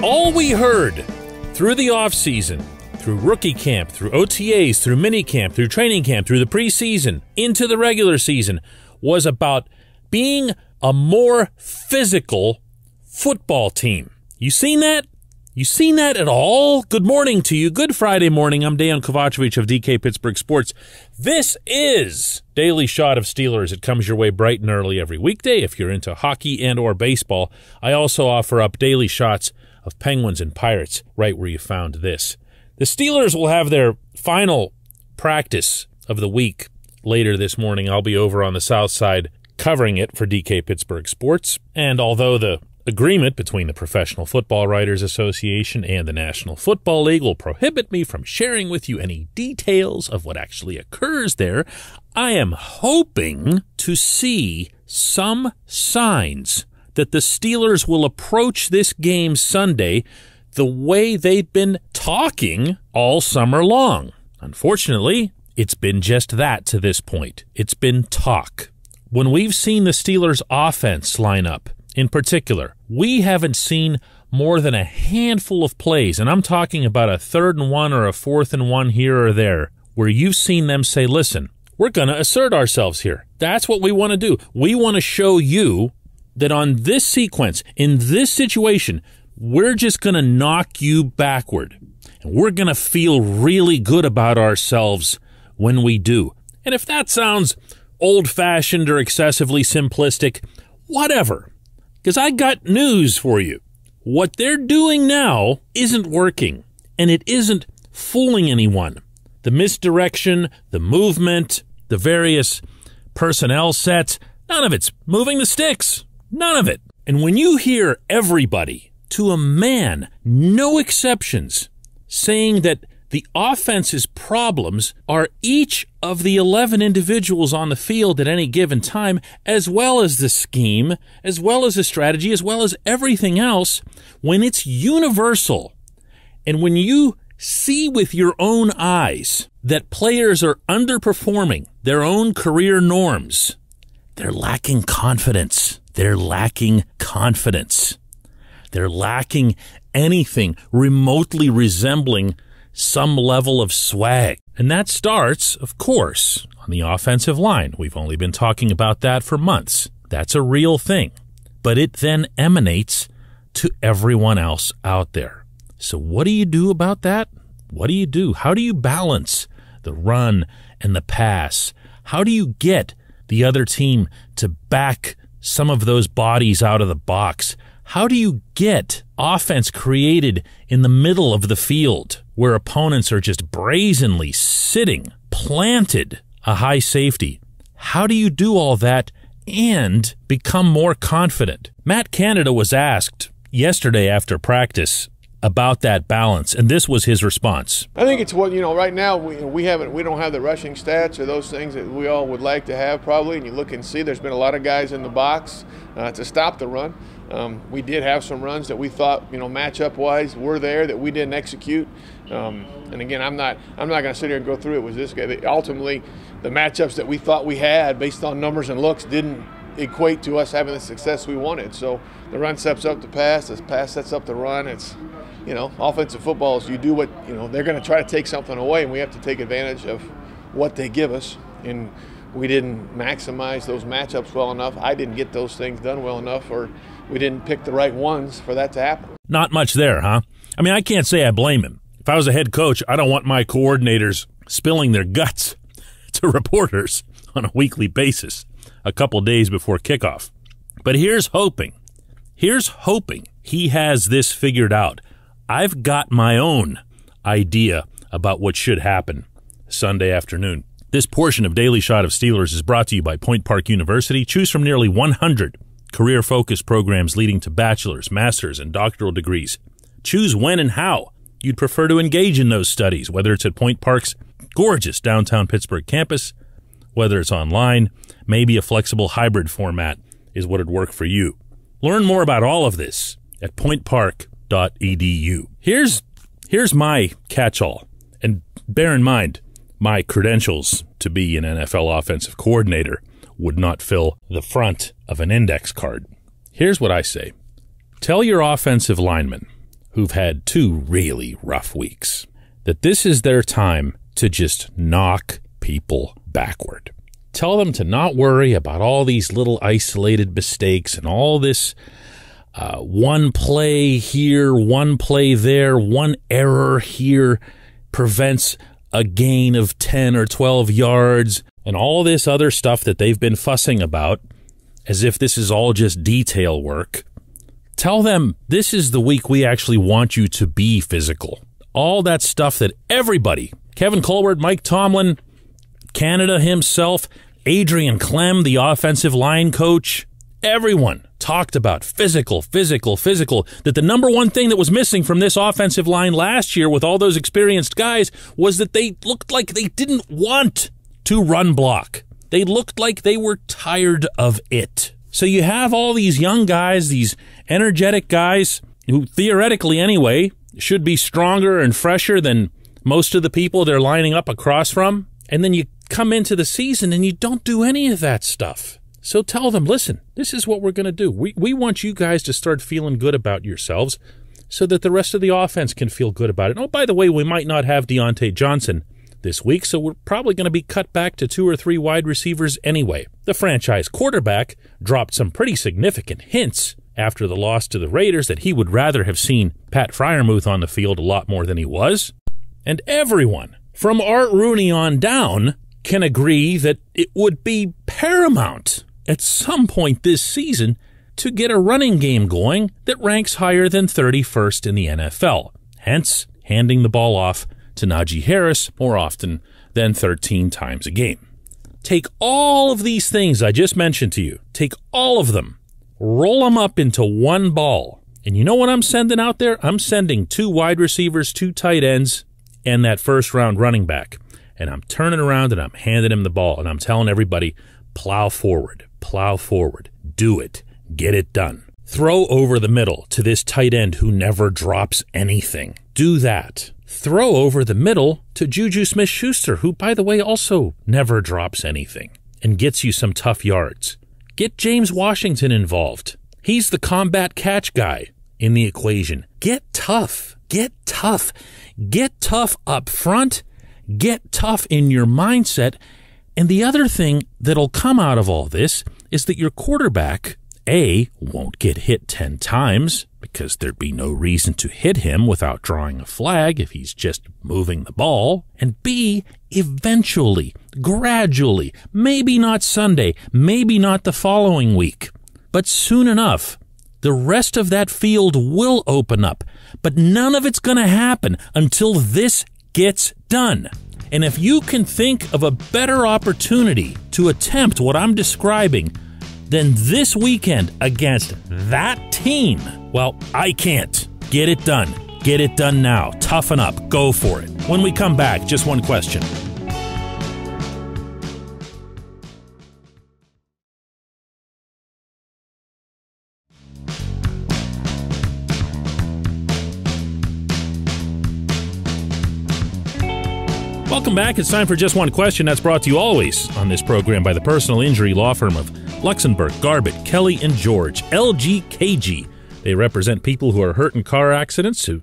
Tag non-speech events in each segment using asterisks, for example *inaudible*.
all we heard through the offseason, through rookie camp, through OTAs, through mini camp, through training camp, through the preseason, into the regular season, was about being a more physical football team. You seen that? You seen that at all? Good morning to you. Good Friday morning. I'm Dan Kovacevic of DK Pittsburgh Sports. This is Daily Shot of Steelers. It comes your way bright and early every weekday if you're into hockey and or baseball. I also offer up daily shots of Penguins and Pirates, right where you found this. The Steelers will have their final practice of the week later this morning. I'll be over on the South Side covering it for DK Pittsburgh Sports. And although the agreement between the Professional Football Writers Association and the National Football League will prohibit me from sharing with you any details of what actually occurs there, I am hoping to see some signs that the Steelers will approach this game Sunday the way they've been talking all summer long. Unfortunately, it's been just that to this point. It's been talk. When we've seen the Steelers' offense line up, in particular, we haven't seen more than a handful of plays, and I'm talking about a third and one or a fourth and one here or there, where you've seen them say, listen, we're going to assert ourselves here. That's what we want to do. We want to show you that on this sequence, in this situation, we're just going to knock you backward. And we're going to feel really good about ourselves when we do. And if that sounds old fashioned or excessively simplistic, whatever. Because I got news for you. What they're doing now isn't working, and it isn't fooling anyone. The misdirection, the movement, the various personnel sets, none of it's moving the sticks. None of it. And when you hear everybody, to a man, no exceptions, saying that the offense's problems are each of the 11 individuals on the field at any given time, as well as the scheme, as well as the strategy, as well as everything else, when it's universal. And when you see with your own eyes that players are underperforming their own career norms, they're lacking confidence. They're lacking confidence. They're lacking anything remotely resembling some level of swag. And that starts, of course, on the offensive line. We've only been talking about that for months. That's a real thing. But it then emanates to everyone else out there. So, what do you do about that? What do you do? How do you balance the run and the pass? How do you get the other team to back some of those bodies out of the box. How do you get offense created in the middle of the field where opponents are just brazenly sitting, planted a high safety? How do you do all that and become more confident? Matt Canada was asked yesterday after practice about that balance, and this was his response. I think it's what you know. Right now, we, we haven't, we don't have the rushing stats or those things that we all would like to have, probably. And you look and see, there's been a lot of guys in the box uh, to stop the run. Um, we did have some runs that we thought, you know, matchup wise, were there that we didn't execute. Um, and again, I'm not, I'm not going to sit here and go through it. Was this guy? Ultimately, the matchups that we thought we had, based on numbers and looks, didn't equate to us having the success we wanted. So the run sets up the pass, the pass sets up the run. It's you know, offensive football is you do what, you know, they're going to try to take something away, and we have to take advantage of what they give us. And we didn't maximize those matchups well enough. I didn't get those things done well enough, or we didn't pick the right ones for that to happen. Not much there, huh? I mean, I can't say I blame him. If I was a head coach, I don't want my coordinators spilling their guts *laughs* to reporters on a weekly basis a couple days before kickoff. But here's hoping. Here's hoping he has this figured out. I've got my own idea about what should happen Sunday afternoon. This portion of Daily Shot of Steelers is brought to you by Point Park University. Choose from nearly 100 career focused programs leading to bachelor's, master's, and doctoral degrees. Choose when and how you'd prefer to engage in those studies, whether it's at Point Park's gorgeous downtown Pittsburgh campus, whether it's online, maybe a flexible hybrid format is what would work for you. Learn more about all of this at Point Park edu. Here's here's my catch-all, and bear in mind my credentials to be an NFL offensive coordinator would not fill the front of an index card. Here's what I say: Tell your offensive linemen who've had two really rough weeks that this is their time to just knock people backward. Tell them to not worry about all these little isolated mistakes and all this uh, one play here, one play there, one error here prevents a gain of 10 or 12 yards, and all this other stuff that they've been fussing about as if this is all just detail work. Tell them this is the week we actually want you to be physical. All that stuff that everybody, Kevin Colbert, Mike Tomlin, Canada himself, Adrian Clem, the offensive line coach, Everyone talked about physical, physical, physical. That the number one thing that was missing from this offensive line last year with all those experienced guys was that they looked like they didn't want to run block. They looked like they were tired of it. So you have all these young guys, these energetic guys who theoretically, anyway, should be stronger and fresher than most of the people they're lining up across from. And then you come into the season and you don't do any of that stuff. So tell them, listen, this is what we're going to do. We, we want you guys to start feeling good about yourselves so that the rest of the offense can feel good about it. oh, by the way, we might not have Deontay Johnson this week, so we're probably going to be cut back to two or three wide receivers anyway. The franchise quarterback dropped some pretty significant hints after the loss to the Raiders that he would rather have seen Pat Fryermuth on the field a lot more than he was. And everyone, from Art Rooney on down, can agree that it would be paramount at some point this season to get a running game going that ranks higher than 31st in the NFL, hence handing the ball off to Najee Harris more often than 13 times a game. Take all of these things I just mentioned to you, take all of them, roll them up into one ball. And you know what I'm sending out there? I'm sending two wide receivers, two tight ends, and that first round running back. And I'm turning around and I'm handing him the ball and I'm telling everybody, plow forward. Plow forward. Do it. Get it done. Throw over the middle to this tight end who never drops anything. Do that. Throw over the middle to Juju Smith Schuster, who, by the way, also never drops anything and gets you some tough yards. Get James Washington involved. He's the combat catch guy in the equation. Get tough. Get tough. Get tough up front. Get tough in your mindset and the other thing that'll come out of all this is that your quarterback, A, won't get hit 10 times because there'd be no reason to hit him without drawing a flag if he's just moving the ball. And B, eventually, gradually, maybe not Sunday, maybe not the following week, but soon enough, the rest of that field will open up. But none of it's going to happen until this gets done. And if you can think of a better opportunity to attempt what I'm describing than this weekend against that team, well, I can't. Get it done. Get it done now. Toughen up. Go for it. When we come back, just one question. Welcome back. It's time for Just One Question that's brought to you always on this program by the personal injury law firm of Luxembourg, Garbett, Kelly, and George, LGKG. They represent people who are hurt in car accidents, who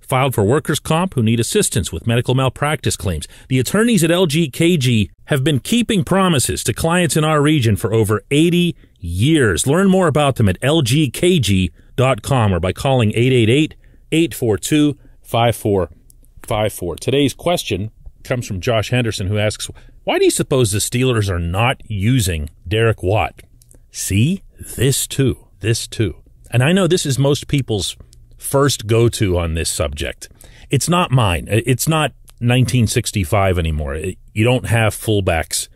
filed for workers' comp, who need assistance with medical malpractice claims. The attorneys at LGKG have been keeping promises to clients in our region for over 80 years. Learn more about them at lgkg.com or by calling 888 842 5454. Today's question comes from Josh Henderson, who asks, Why do you suppose the Steelers are not using Derek Watt? See, this too, this too. And I know this is most people's first go to on this subject. It's not mine. It's not 1965 anymore. You don't have fullbacks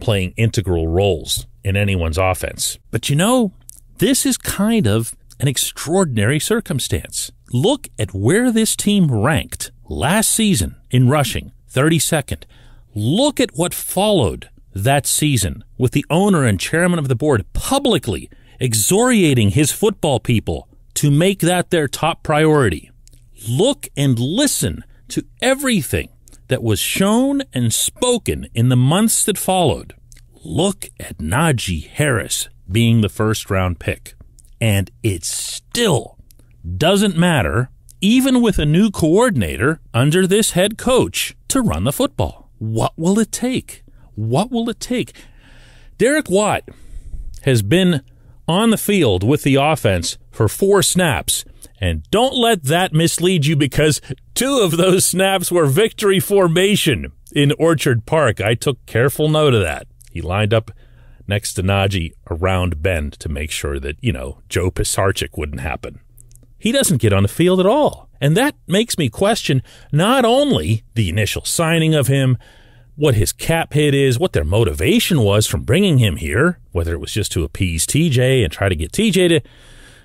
playing integral roles in anyone's offense. But you know, this is kind of an extraordinary circumstance. Look at where this team ranked last season in rushing. 32nd. Look at what followed that season with the owner and chairman of the board publicly exoriating his football people to make that their top priority. Look and listen to everything that was shown and spoken in the months that followed. Look at Najee Harris being the first round pick. And it still doesn't matter, even with a new coordinator under this head coach, to run the football? What will it take? What will it take? Derek Watt has been on the field with the offense for four snaps. And don't let that mislead you because two of those snaps were victory formation in Orchard Park. I took careful note of that. He lined up next to Najee around bend to make sure that, you know, Joe Pisarchik wouldn't happen. He doesn't get on the field at all. And that makes me question not only the initial signing of him, what his cap hit is, what their motivation was from bringing him here, whether it was just to appease TJ and try to get TJ to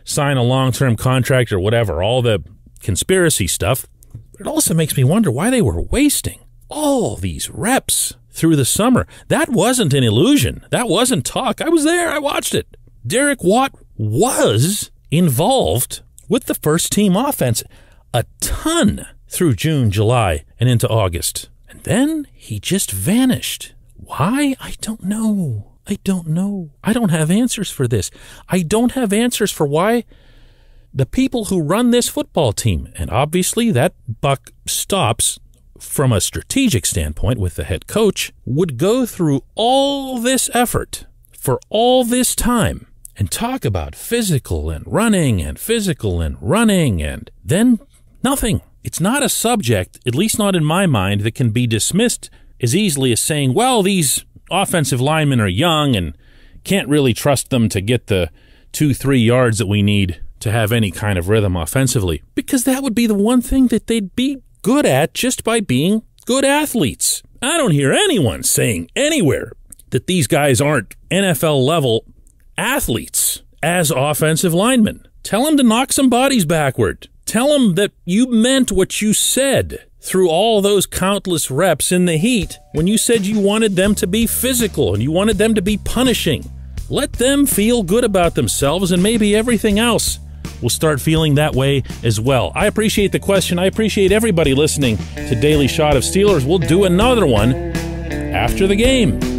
sign a long term contract or whatever, all the conspiracy stuff. But it also makes me wonder why they were wasting all these reps through the summer. That wasn't an illusion. That wasn't talk. I was there. I watched it. Derek Watt was involved with the first team offense a ton through June, July, and into August. And then he just vanished. Why? I don't know. I don't know. I don't have answers for this. I don't have answers for why the people who run this football team, and obviously that buck stops from a strategic standpoint with the head coach, would go through all this effort for all this time and talk about physical and running and physical and running and then Nothing. It's not a subject, at least not in my mind, that can be dismissed as easily as saying, well, these offensive linemen are young and can't really trust them to get the two, three yards that we need to have any kind of rhythm offensively, because that would be the one thing that they'd be good at just by being good athletes. I don't hear anyone saying anywhere that these guys aren't NFL level athletes as offensive linemen. Tell them to knock some bodies backward. Tell them that you meant what you said through all those countless reps in the heat when you said you wanted them to be physical and you wanted them to be punishing. Let them feel good about themselves and maybe everything else will start feeling that way as well. I appreciate the question. I appreciate everybody listening to Daily Shot of Steelers. We'll do another one after the game.